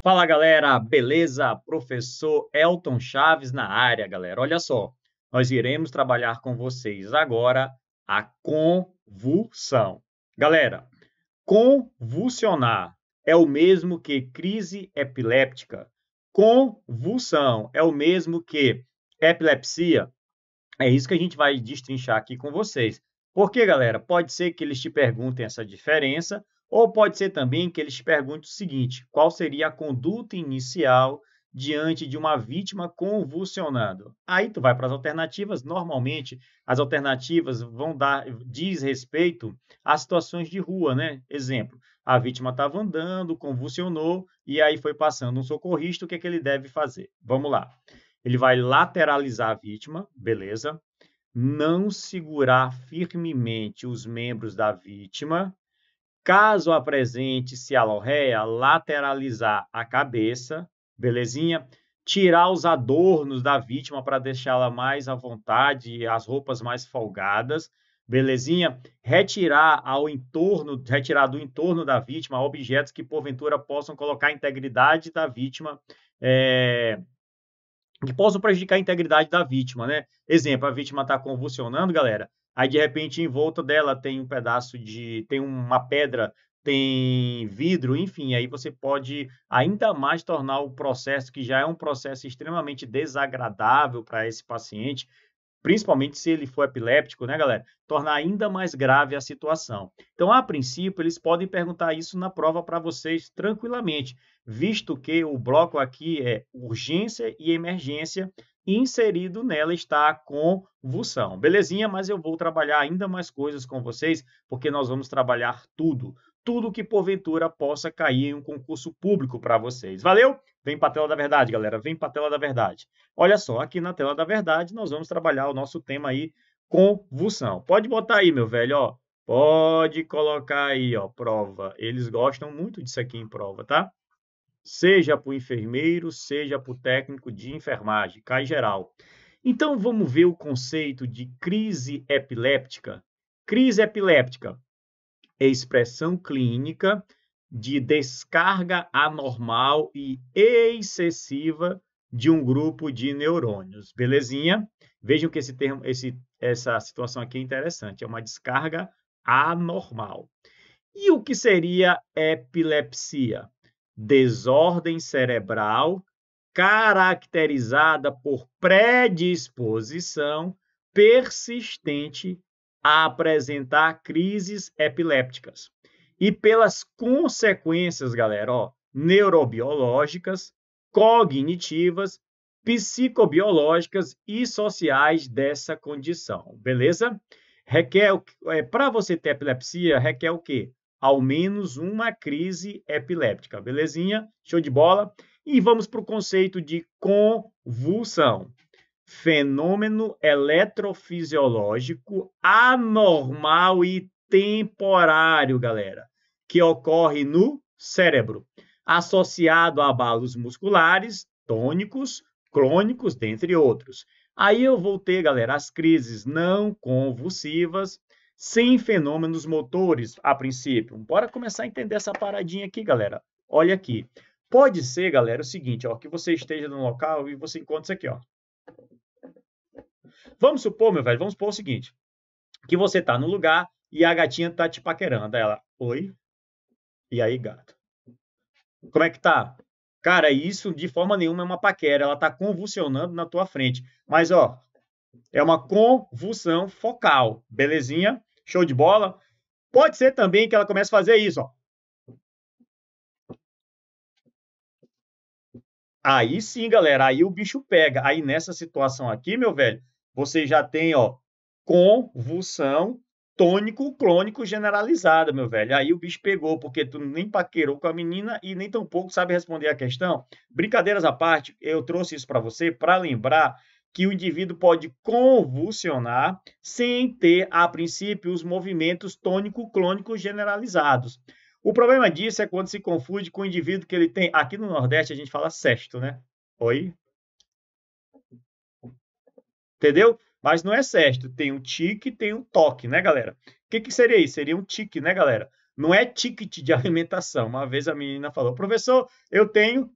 Fala galera, beleza? Professor Elton Chaves na área, galera. Olha só, nós iremos trabalhar com vocês agora a convulsão. Galera, convulsionar é o mesmo que crise epiléptica. Convulsão é o mesmo que epilepsia. É isso que a gente vai destrinchar aqui com vocês. Porque, galera, pode ser que eles te perguntem essa diferença ou pode ser também que eles perguntem o seguinte: qual seria a conduta inicial diante de uma vítima convulsionando? Aí tu vai para as alternativas. Normalmente, as alternativas vão dar diz respeito a situações de rua, né? Exemplo: a vítima estava andando, convulsionou e aí foi passando um socorrista. O que, é que ele deve fazer? Vamos lá. Ele vai lateralizar a vítima, beleza? Não segurar firmemente os membros da vítima Caso apresente-se alorreia, lateralizar a cabeça, belezinha? Tirar os adornos da vítima para deixá-la mais à vontade, as roupas mais folgadas, belezinha? Retirar ao entorno, retirar do entorno da vítima objetos que porventura possam colocar a integridade da vítima é, que possam prejudicar a integridade da vítima, né? Exemplo, a vítima está convulsionando, galera. Aí de repente em volta dela tem um pedaço de, tem uma pedra, tem vidro, enfim, aí você pode ainda mais tornar o processo que já é um processo extremamente desagradável para esse paciente, principalmente se ele for epiléptico, né, galera? Tornar ainda mais grave a situação. Então, a princípio, eles podem perguntar isso na prova para vocês tranquilamente, visto que o bloco aqui é urgência e emergência inserido nela está a convulsão. Belezinha? Mas eu vou trabalhar ainda mais coisas com vocês, porque nós vamos trabalhar tudo. Tudo que porventura possa cair em um concurso público para vocês. Valeu? Vem para a tela da verdade, galera. Vem para a tela da verdade. Olha só, aqui na tela da verdade nós vamos trabalhar o nosso tema aí, convulsão. Pode botar aí, meu velho, ó. Pode colocar aí, ó, prova. Eles gostam muito disso aqui em prova, tá? seja para o enfermeiro, seja para o técnico de enfermagem, cai geral. Então vamos ver o conceito de crise epiléptica. Crise epiléptica é expressão clínica de descarga anormal e excessiva de um grupo de neurônios. Belezinha? Vejam que esse termo, esse, essa situação aqui é interessante, é uma descarga anormal. E o que seria epilepsia? desordem cerebral caracterizada por predisposição persistente a apresentar crises epilépticas. E pelas consequências, galera, ó, neurobiológicas, cognitivas, psicobiológicas e sociais dessa condição, beleza? Requer, é, para você ter epilepsia, requer o quê? ao menos uma crise epiléptica, belezinha? Show de bola? E vamos para o conceito de convulsão. Fenômeno eletrofisiológico anormal e temporário, galera, que ocorre no cérebro, associado a abalos musculares, tônicos, crônicos, dentre outros. Aí eu vou ter, galera, as crises não convulsivas, sem fenômenos motores a princípio. Bora começar a entender essa paradinha aqui, galera. Olha aqui. Pode ser, galera, o seguinte, ó, que você esteja num local e você encontra isso aqui, ó. Vamos supor, meu velho, vamos supor o seguinte, que você tá no lugar e a gatinha tá te paquerando. Ela, oi? E aí, gato? Como é que tá? Cara, isso de forma nenhuma é uma paquera, ela tá convulsionando na tua frente. Mas, ó, é uma convulsão focal, belezinha? Show de bola. Pode ser também que ela comece a fazer isso, ó. Aí sim, galera, aí o bicho pega. Aí nessa situação aqui, meu velho, você já tem, ó, convulsão tônico clônico generalizada, meu velho. Aí o bicho pegou, porque tu nem paquerou com a menina e nem tampouco sabe responder a questão. Brincadeiras à parte, eu trouxe isso para você para lembrar que o indivíduo pode convulsionar sem ter, a princípio, os movimentos tônico-clônicos generalizados. O problema disso é quando se confunde com o indivíduo que ele tem. Aqui no Nordeste a gente fala cesto, né? Oi? Entendeu? Mas não é cesto. Tem um tique, tem um toque, né, galera? O que, que seria isso? Seria um tique, né, galera? Não é ticket de alimentação. Uma vez a menina falou, professor, eu tenho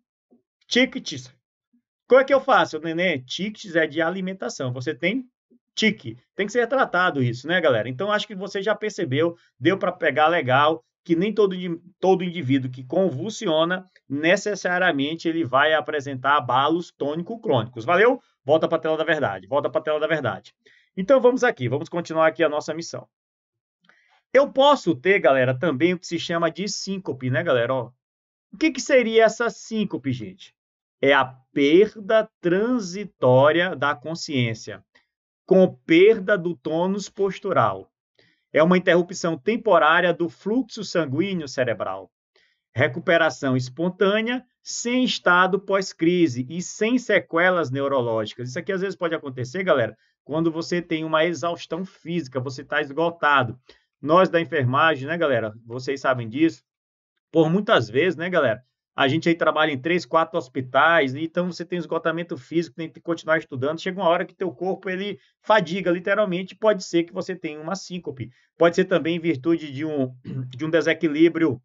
tickets como é que eu faço, Nenê? Tics é de alimentação. Você tem tique. Tem que ser tratado isso, né, galera? Então, acho que você já percebeu, deu para pegar legal, que nem todo, todo indivíduo que convulsiona, necessariamente ele vai apresentar abalos tônico-crônicos. Valeu? Volta para a tela da verdade. Volta para a tela da verdade. Então, vamos aqui. Vamos continuar aqui a nossa missão. Eu posso ter, galera, também o que se chama de síncope, né, galera? Ó, o que, que seria essa síncope, gente? é a perda transitória da consciência, com perda do tônus postural. É uma interrupção temporária do fluxo sanguíneo cerebral. Recuperação espontânea, sem estado pós-crise e sem sequelas neurológicas. Isso aqui às vezes pode acontecer, galera, quando você tem uma exaustão física, você está esgotado. Nós da enfermagem, né, galera? Vocês sabem disso. Por muitas vezes, né, galera? A gente aí trabalha em três, quatro hospitais, então você tem esgotamento físico, tem que continuar estudando. Chega uma hora que teu corpo ele fadiga, literalmente. Pode ser que você tenha uma síncope. Pode ser também em virtude de um, de um desequilíbrio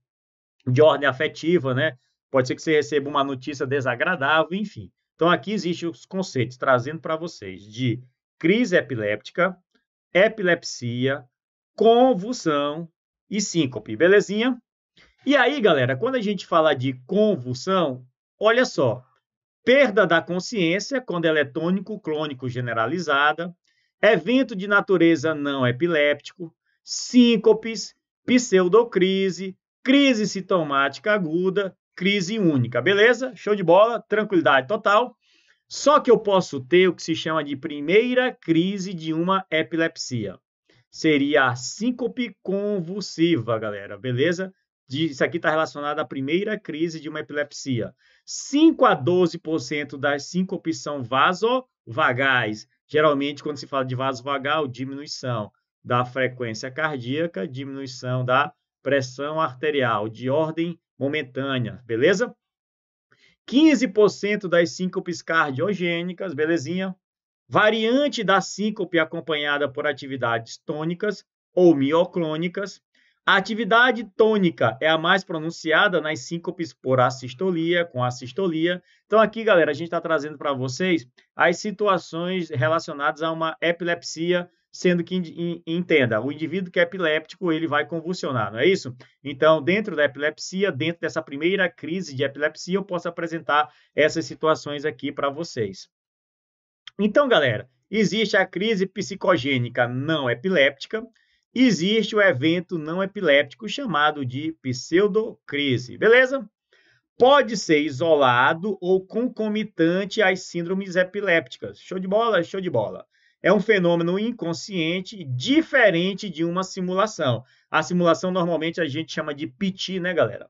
de ordem afetiva, né? Pode ser que você receba uma notícia desagradável, enfim. Então aqui existem os conceitos trazendo para vocês de crise epiléptica, epilepsia, convulsão e síncope, belezinha? E aí, galera, quando a gente fala de convulsão, olha só, perda da consciência quando ela é tônico crônico generalizada, evento de natureza não epiléptico, síncopes, pseudocrise, crise sintomática aguda, crise única, beleza? Show de bola, tranquilidade total. Só que eu posso ter o que se chama de primeira crise de uma epilepsia. Seria a síncope convulsiva, galera, beleza? de, isso aqui está relacionado à primeira crise de uma epilepsia. 5 a 12% das síncopes são vasovagais. Geralmente, quando se fala de vasovagal, diminuição da frequência cardíaca, diminuição da pressão arterial, de ordem momentânea, beleza? 15% das síncopes cardiogênicas, belezinha? Variante da síncope acompanhada por atividades tônicas ou mioclônicas, a atividade tônica é a mais pronunciada nas síncopes por assistolia, com assistolia. Então, aqui, galera, a gente está trazendo para vocês as situações relacionadas a uma epilepsia, sendo que, entenda, o indivíduo que é epiléptico, ele vai convulsionar, não é isso? Então, dentro da epilepsia, dentro dessa primeira crise de epilepsia, eu posso apresentar essas situações aqui para vocês. Então, galera, existe a crise psicogênica não epiléptica, existe o evento não epiléptico chamado de pseudocrise, beleza? Pode ser isolado ou concomitante às síndromes epilépticas. Show de bola? Show de bola. É um fenômeno inconsciente diferente de uma simulação. A simulação normalmente a gente chama de PT, né, galera?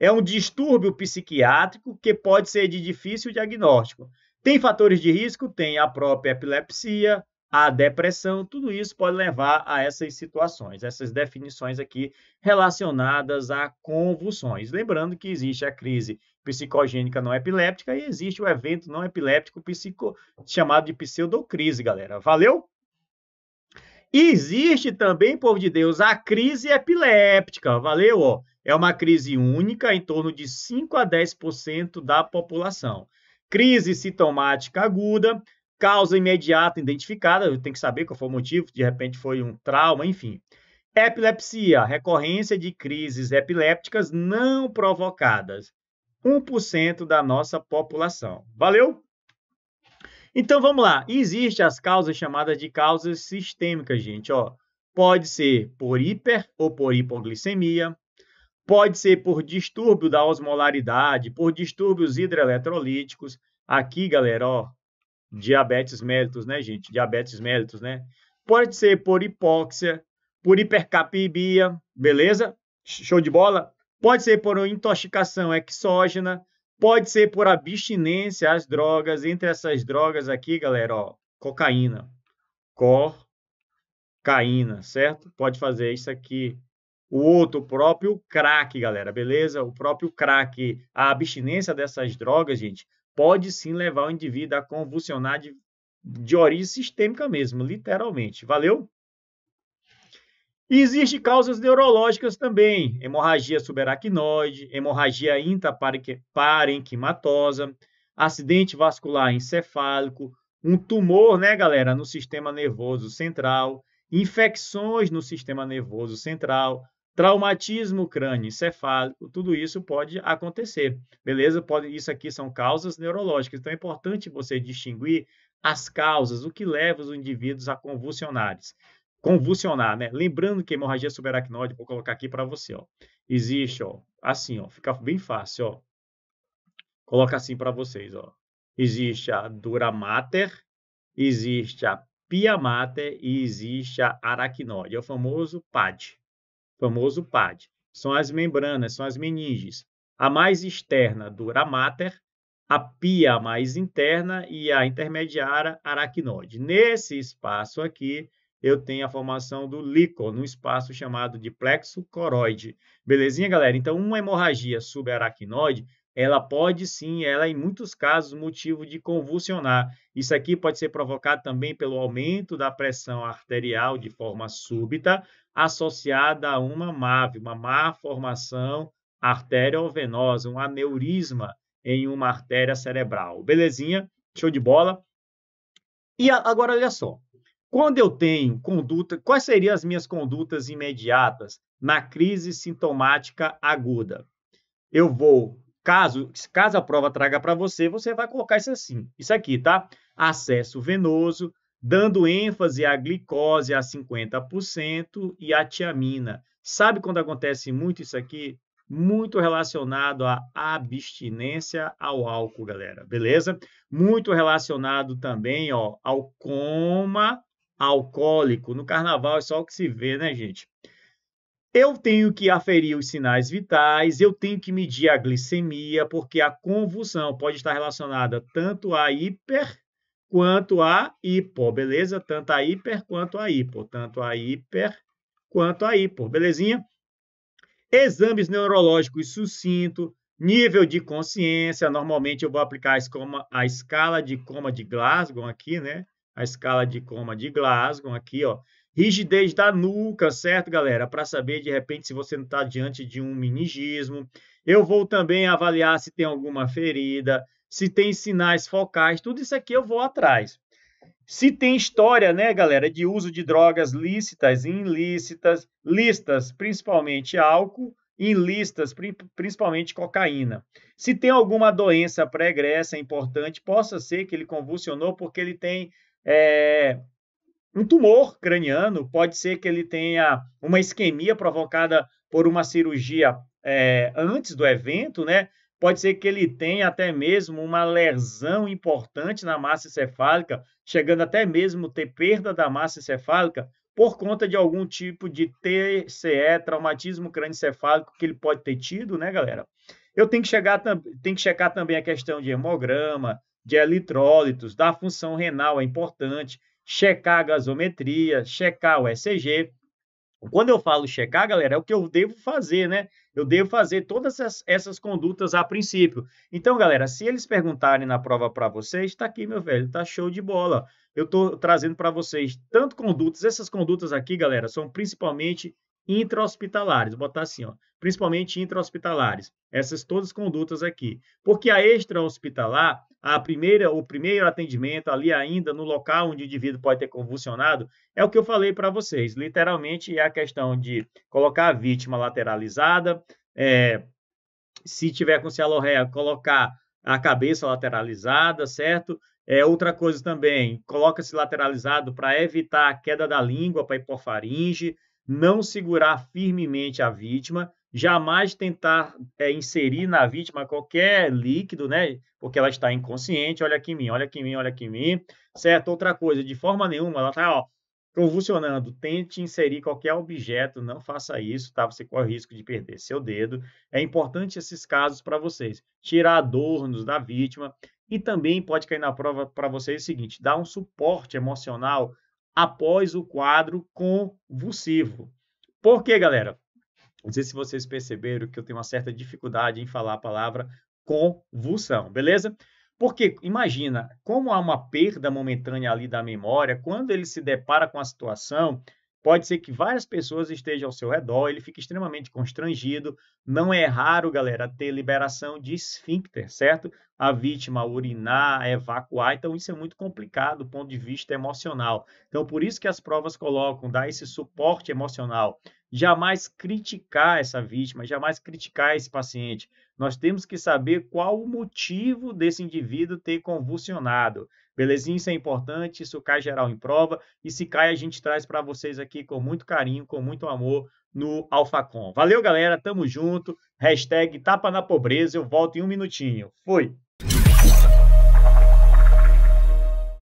É um distúrbio psiquiátrico que pode ser de difícil diagnóstico. Tem fatores de risco? Tem a própria epilepsia, a depressão, tudo isso pode levar a essas situações, essas definições aqui relacionadas a convulsões. Lembrando que existe a crise psicogênica não epiléptica e existe o evento não epiléptico psico, chamado de pseudocrise, galera. Valeu? existe também, povo de Deus, a crise epiléptica, valeu? Ó. É uma crise única em torno de 5 a 10% da população. Crise sintomática aguda, Causa imediata identificada, tem que saber qual foi o motivo, de repente foi um trauma, enfim. Epilepsia, recorrência de crises epilépticas não provocadas. 1% da nossa população. Valeu? Então vamos lá. Existem as causas chamadas de causas sistêmicas, gente. Ó, pode ser por hiper ou por hipoglicemia, pode ser por distúrbio da osmolaridade, por distúrbios hidroeletrolíticos. Aqui, galera, ó, diabetes mellitus, né, gente? Diabetes mellitus, né? Pode ser por hipóxia, por hipercapibia, beleza? Show de bola? Pode ser por intoxicação exógena, pode ser por abstinência às drogas. Entre essas drogas aqui, galera, ó, cocaína, cocaína, certo? Pode fazer isso aqui. O outro, o próprio crack, galera, beleza? O próprio crack, a abstinência dessas drogas, gente, pode sim levar o indivíduo a convulsionar de, de origem sistêmica mesmo, literalmente. Valeu? existem causas neurológicas também, hemorragia subaracnoide, hemorragia intraparenquimatosa, acidente vascular encefálico, um tumor, né, galera, no sistema nervoso central, infecções no sistema nervoso central, Traumatismo crânioencefálico, tudo isso pode acontecer, beleza? Pode, isso aqui são causas neurológicas, então é importante você distinguir as causas, o que leva os indivíduos a convulsionares. Convulsionar, né? Lembrando que hemorragia subaracnóide, vou colocar aqui para você, ó. Existe, ó, assim, ó, fica bem fácil, ó. Coloca assim para vocês, ó. Existe a dura mater, existe a pia mater e existe a aracnóide, é o famoso PAD, famoso PAD. São as membranas, são as meninges. A mais externa, dura mater, a pia mais interna e a intermediária, aracnóide. Nesse espaço aqui, eu tenho a formação do líquido, num espaço chamado de plexo coroide. Belezinha, galera? Então, uma hemorragia subaracnoide ela pode sim, ela em muitos casos motivo de convulsionar. Isso aqui pode ser provocado também pelo aumento da pressão arterial de forma súbita, associada a uma MAV, uma má formação arteriovenosa, um aneurisma em uma artéria cerebral. Belezinha? Show de bola? E agora olha só. Quando eu tenho conduta, quais seriam as minhas condutas imediatas na crise sintomática aguda? Eu vou Caso, caso a prova traga para você, você vai colocar isso assim. Isso aqui, tá? Acesso venoso, dando ênfase à glicose a 50% e à tiamina. Sabe quando acontece muito isso aqui? Muito relacionado à abstinência ao álcool, galera, beleza? Muito relacionado também ó, ao coma alcoólico. No carnaval é só o que se vê, né, gente? eu tenho que aferir os sinais vitais, eu tenho que medir a glicemia, porque a convulsão pode estar relacionada tanto à hiper quanto à hipo, beleza? Tanto a hiper quanto a hipo, tanto a hiper quanto a hipo, belezinha? Exames neurológicos sucinto, nível de consciência, normalmente eu vou aplicar a escala de coma de Glasgow aqui, né? A escala de coma de Glasgow aqui, ó Rigidez da nuca, certo, galera? Para saber de repente se você não está diante de um meningismo. Eu vou também avaliar se tem alguma ferida, se tem sinais focais, tudo isso aqui eu vou atrás. Se tem história, né, galera, de uso de drogas lícitas e ilícitas, listas principalmente álcool, ilícitas principalmente cocaína. Se tem alguma doença pregressa importante, possa ser que ele convulsionou porque ele tem é, um tumor craniano, pode ser que ele tenha uma isquemia provocada por uma cirurgia é, antes do evento, né? Pode ser que ele tenha até mesmo uma lesão importante na massa encefálica, chegando até mesmo ter perda da massa encefálica por conta de algum tipo de TCE, traumatismo crânioencefálico que ele pode ter tido, né, galera? Eu tenho que, chegar, tenho que checar também a questão de hemograma, de eletrólitos, da função renal, é importante checar a gasometria, checar o ECG. Quando eu falo checar, galera, é o que eu devo fazer, né? Eu devo fazer todas essas, essas condutas a princípio. Então, galera, se eles perguntarem na prova para vocês, está aqui, meu velho, tá show de bola. Eu estou trazendo para vocês tanto condutas, essas condutas aqui, galera, são principalmente intra-hospitalares. Vou botar assim, ó, principalmente intra-hospitalares. Essas todas as condutas aqui. Porque a extra-hospitalar, a primeira, o primeiro atendimento ali ainda no local onde o indivíduo pode ter convulsionado, é o que eu falei para vocês. Literalmente é a questão de colocar a vítima lateralizada, é, se tiver com cialorreia, colocar a cabeça lateralizada, certo? É, outra coisa também, coloca-se lateralizado para evitar a queda da língua para hipofaringe, não segurar firmemente a vítima, jamais tentar é, inserir na vítima qualquer líquido, né? Porque ela está inconsciente, olha aqui em mim, olha aqui em mim, olha aqui em mim, certo? Outra coisa, de forma nenhuma, ela está, ó, convulsionando, tente inserir qualquer objeto, não faça isso, tá? Você corre o risco de perder seu dedo. É importante esses casos para vocês. Tirar adornos da vítima e também pode cair na prova para vocês o seguinte, dar um suporte emocional após o quadro convulsivo. Por quê, galera? Não sei se vocês perceberam que eu tenho uma certa dificuldade em falar a palavra convulsão, beleza? Porque imagina, como há uma perda momentânea ali da memória, quando ele se depara com a situação, Pode ser que várias pessoas estejam ao seu redor, ele fica extremamente constrangido. Não é raro, galera, ter liberação de esfíncter, certo? A vítima urinar, evacuar, então isso é muito complicado do ponto de vista emocional. Então, por isso que as provas colocam, dá esse suporte emocional jamais criticar essa vítima, jamais criticar esse paciente. Nós temos que saber qual o motivo desse indivíduo ter convulsionado. Belezinha, isso é importante, isso cai geral em prova, e se cai, a gente traz para vocês aqui com muito carinho, com muito amor, no AlfaCon. Valeu, galera, tamo junto, hashtag tapa na pobreza, eu volto em um minutinho. Fui!